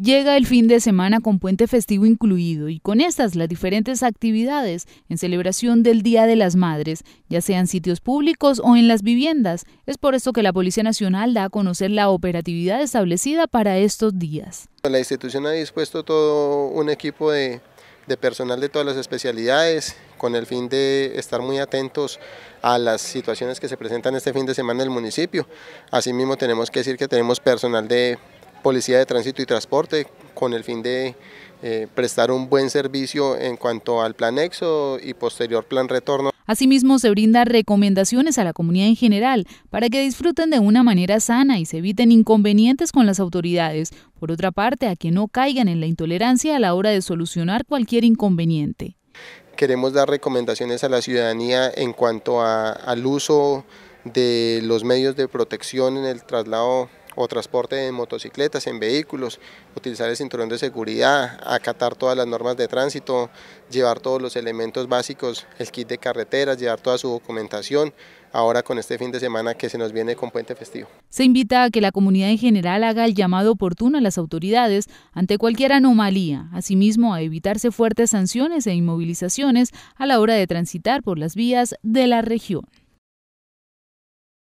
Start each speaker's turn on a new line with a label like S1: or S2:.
S1: Llega el fin de semana con puente festivo incluido y con estas las diferentes actividades en celebración del Día de las Madres, ya sean sitios públicos o en las viviendas. Es por esto que la Policía Nacional da a conocer la operatividad establecida para estos días.
S2: La institución ha dispuesto todo un equipo de, personal de todas las especialidades con el fin de estar muy atentos a las situaciones que se presentan este fin de semana en el municipio. Asimismo tenemos que decir que tenemos personal de Policía de Tránsito y Transporte con el fin de eh, prestar un buen servicio en cuanto al plan EXO y posterior plan retorno.
S1: Asimismo, se brinda recomendaciones a la comunidad en general para que disfruten de una manera sana y se eviten inconvenientes con las autoridades. Por otra parte, a que no caigan en la intolerancia a la hora de solucionar cualquier inconveniente.
S2: Queremos dar recomendaciones a la ciudadanía en cuanto al uso de los medios de protección en el traslado o transporte en motocicletas, en vehículos, utilizar el cinturón de seguridad, acatar todas las normas de tránsito, llevar todos los elementos básicos, el kit de carreteras, llevar toda su documentación, ahora con este fin de semana que se nos viene con puente festivo.
S1: Se invita a que la comunidad en general haga el llamado oportuno a las autoridades ante cualquier anomalía, asimismo a evitarse fuertes sanciones e inmovilizaciones a la hora de transitar por las vías de la región.